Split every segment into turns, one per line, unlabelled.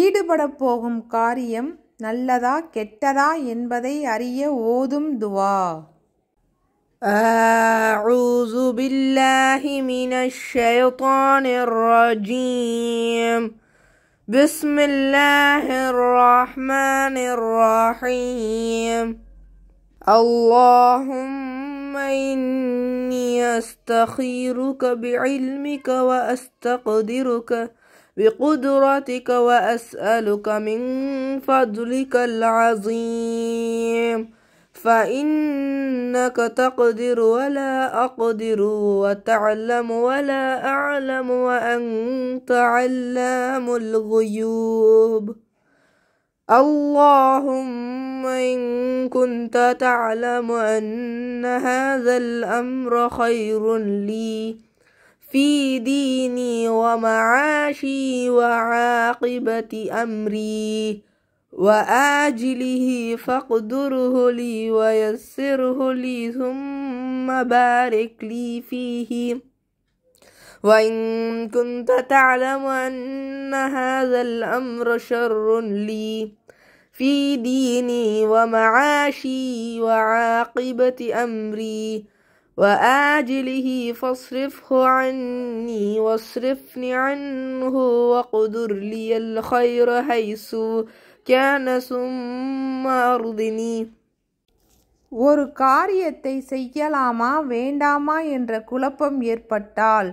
ஈடுபடப் போகும் காரியம் நல்லதா கெட்டதா என்பதை
அறிய ஓதும் துவா أعوذ بالله من الشيطان الرجيم بسم الله الرحمن الرحيم اللهم إني أستخيرك بعلمك وأستقدرك بقدرتك وأسألك من فضلك العظيم فإنك تقدر ولا أقدر وتعلم ولا أعلم وأنت علام الغيوب اللهم إن كنت تعلم أن هذا الأمر خير لي في ديني ومعاني معاشي وعاقبة أمري وآجله فاقدره لي ويسره لي ثم بارك لي فيه وإن كنت تعلم أن هذا الأمر شر لي في ديني ومعاشي وعاقبة أمري وآجله فاصرفه عني واصرفني عنه واقدر لي الخير حيث كان ثم أرضني
ஒரு காரியத்தை செய்யலாமா வேண்டாமா என்ற குழப்பம் ஏற்பட்டால்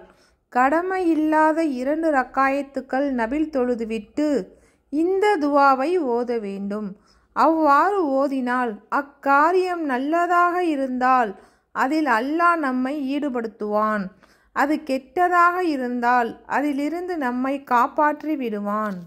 கடமை இல்லாத இரண்டு ரக்காயத்துக்கள் நபில் தொழுதுவிட்டு இந்த துவாவை ஓத வேண்டும் அவ்வாறு ஓதினால் அக்காரியம் நல்லதாக இருந்தால் அதில் அல்லாஹ் நம்மை ஈடுபடுத்துவான் அது கெட்டதாக இருந்தால் அதிலிருந்து நம்மை காப்பாற்றி விடுவான்